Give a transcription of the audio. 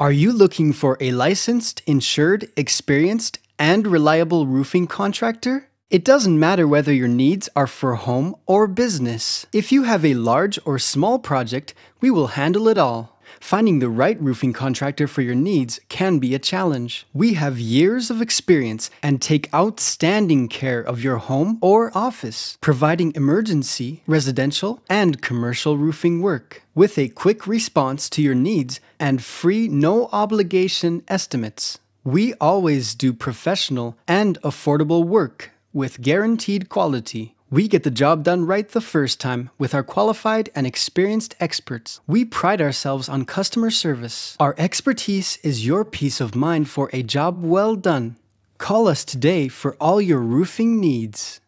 Are you looking for a licensed, insured, experienced, and reliable roofing contractor? It doesn't matter whether your needs are for home or business. If you have a large or small project, we will handle it all. Finding the right roofing contractor for your needs can be a challenge. We have years of experience and take outstanding care of your home or office, providing emergency, residential, and commercial roofing work with a quick response to your needs and free no obligation estimates. We always do professional and affordable work with guaranteed quality. We get the job done right the first time with our qualified and experienced experts. We pride ourselves on customer service. Our expertise is your peace of mind for a job well done. Call us today for all your roofing needs.